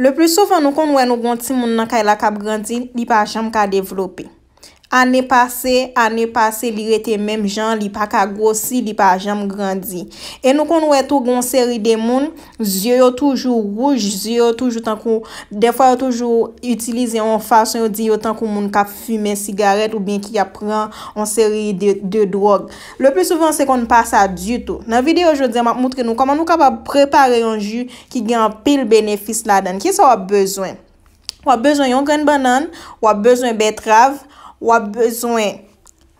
Le pri sofan nou kon wè nou gonti moun nan kaila kab gonti li pa a chanm ka devlopi. Ane pase, ane pase, li rete menm jan, li pa ka gosi, li pa jam grandi. E nou kon wè tou goun seri de moun, zye yo toujou wouj, zye yo toujou tankou, defwa yo toujou utilize yon fason, yon di yo tankou moun ka fume sigaret ou bin ki ga pran, yon seri de drog. Le pè souvan se kon pa sa dutou. Nan videyo jwè dè mwap moutre nou, koman nou ka pa prepare yon ju ki gen pil benefis la dan? Ki sa wap bezwen? Wap bezwen yon gren banan, wap bezwen bet rav, Wap bezwen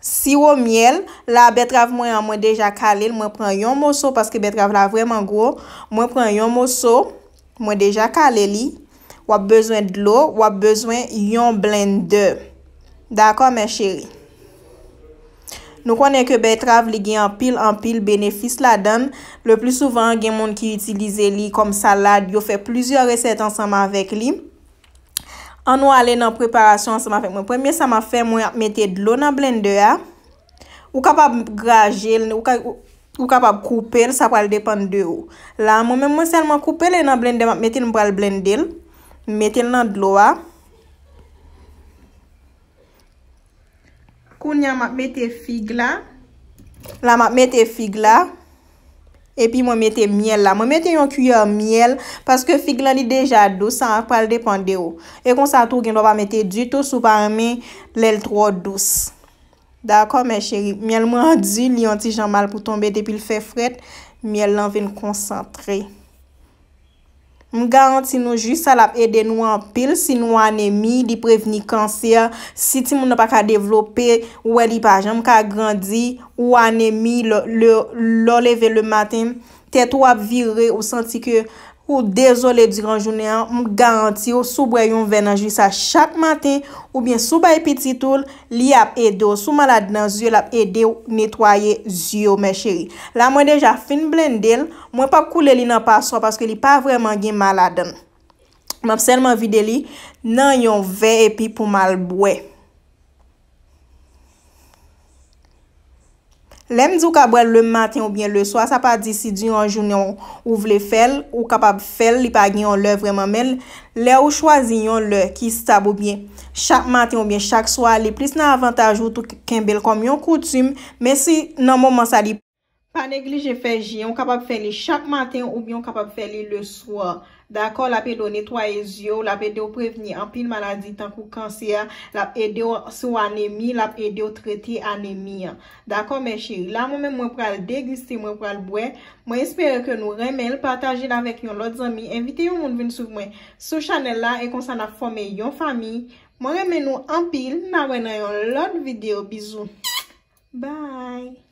siwo miel, la betrav mwen an mwen deja kalel, mwen pren yon moso, paske betrav la vreman gro, mwen pren yon moso, mwen deja kaleli, wap bezwen d'lo, wap bezwen yon blender. D'akon mwen cheri? Nou konen ke betrav li gen an pil an pil benefis la dan, le plis souvan gen moun ki yi itilize li kom salade, yo fe plizyo reset ansanman vek li. An wale nan preparasyon se ma fek. Mwen premye se ma fe mwen ap mette dlo nan blender ya. Ou kapab graje, ou kapab koupe, sa pral depan de ou. La mwen men mwen sel mwen koupe le nan blender, mwen mette mwen pral blendel. Mette l nan dlo ya. Koun ya mwen mette fig la. La mwen mette fig la. Epi mwen mette myel la. Mwen mette yon kuyon myel paske fig lan li deja dous. San apal depande yo. E kon sa tou gen do pa mette doutous ou pa ame lel tro dous. Daka mwen cheri. Myel mwen di li yon ti jan mal pou tombe depi l fe fret. Myel lan ven konsantre. M garanti nou jist al ap ede nou an pil si nou an emi di preveni kanser si ti moun an pa ka devlope ou elipajan m ka agrandi ou an emi lor leve le maten m. Tet ou ap virre ou santi ke ou dezole diran jounen an, m garanti ou soubwe yon ve nan jwi sa chak mate, ou bien soubwe epi titoul, li ap ede ou sou malade nan zi ou ap ede ou netwaye zi ou men cheri. La mwen deja fin blendel, mwen pa koule li nan paswa paske li pa vreman gen malade. M ap selman vide li nan yon ve epi pou malbwe. Lem di ou ka brel le maten ou bien le swa, sa pa disidu yon joun yon ou vle fel, ou kapab fel, li pa gen yon lè vreman men, lè ou chwazi yon lè ki stab ou bien. Chak maten ou bien, chak swa, li plis nan avantaj ou tou kembel kom yon koutum, men si nan mouman sa li. Pa neglije feji, yon kapab feli chak maten ou bien yon kapab feli le swa. D'akon, la pe do netwaye zyo, la pe do preveni anpil maladi tankou kanser, la pe do sou anemi, la pe do trete anemi. D'akon, mè ché, la mè mwen pral degusti, mwen pral bwen. Mwen espere ke nou remel, pataje la vek yon lot zami. Invite yon moun vin sou mwen sou chanel la e konsan la fome yon fami. Mwen remen nou anpil, nan wè nan yon lot videyo. Bizou. Bye.